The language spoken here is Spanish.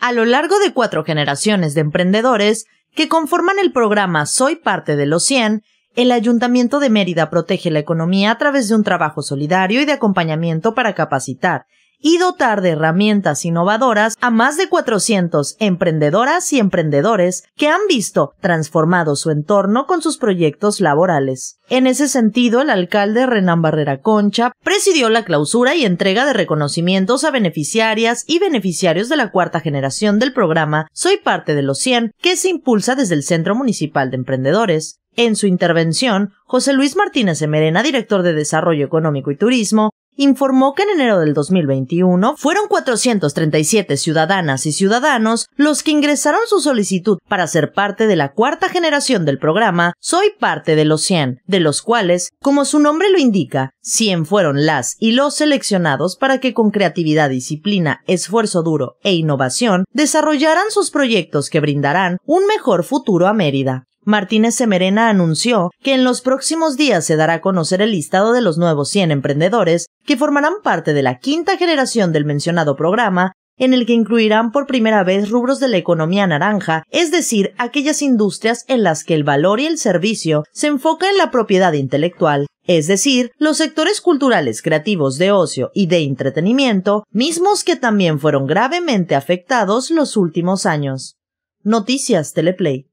A lo largo de cuatro generaciones de emprendedores que conforman el programa Soy parte de los 100, el Ayuntamiento de Mérida protege la economía a través de un trabajo solidario y de acompañamiento para capacitar y dotar de herramientas innovadoras a más de 400 emprendedoras y emprendedores que han visto transformado su entorno con sus proyectos laborales. En ese sentido, el alcalde Renán Barrera Concha presidió la clausura y entrega de reconocimientos a beneficiarias y beneficiarios de la cuarta generación del programa Soy parte de los 100, que se impulsa desde el Centro Municipal de Emprendedores. En su intervención, José Luis Martínez Merena, director de Desarrollo Económico y Turismo, informó que en enero del 2021 fueron 437 ciudadanas y ciudadanos los que ingresaron su solicitud para ser parte de la cuarta generación del programa Soy parte de los 100, de los cuales, como su nombre lo indica, 100 fueron las y los seleccionados para que con creatividad, disciplina, esfuerzo duro e innovación desarrollaran sus proyectos que brindarán un mejor futuro a Mérida. Martínez Semerena anunció que en los próximos días se dará a conocer el listado de los nuevos 100 emprendedores que formarán parte de la quinta generación del mencionado programa en el que incluirán por primera vez rubros de la economía naranja, es decir, aquellas industrias en las que el valor y el servicio se enfoca en la propiedad intelectual, es decir, los sectores culturales, creativos, de ocio y de entretenimiento, mismos que también fueron gravemente afectados los últimos años. Noticias Teleplay.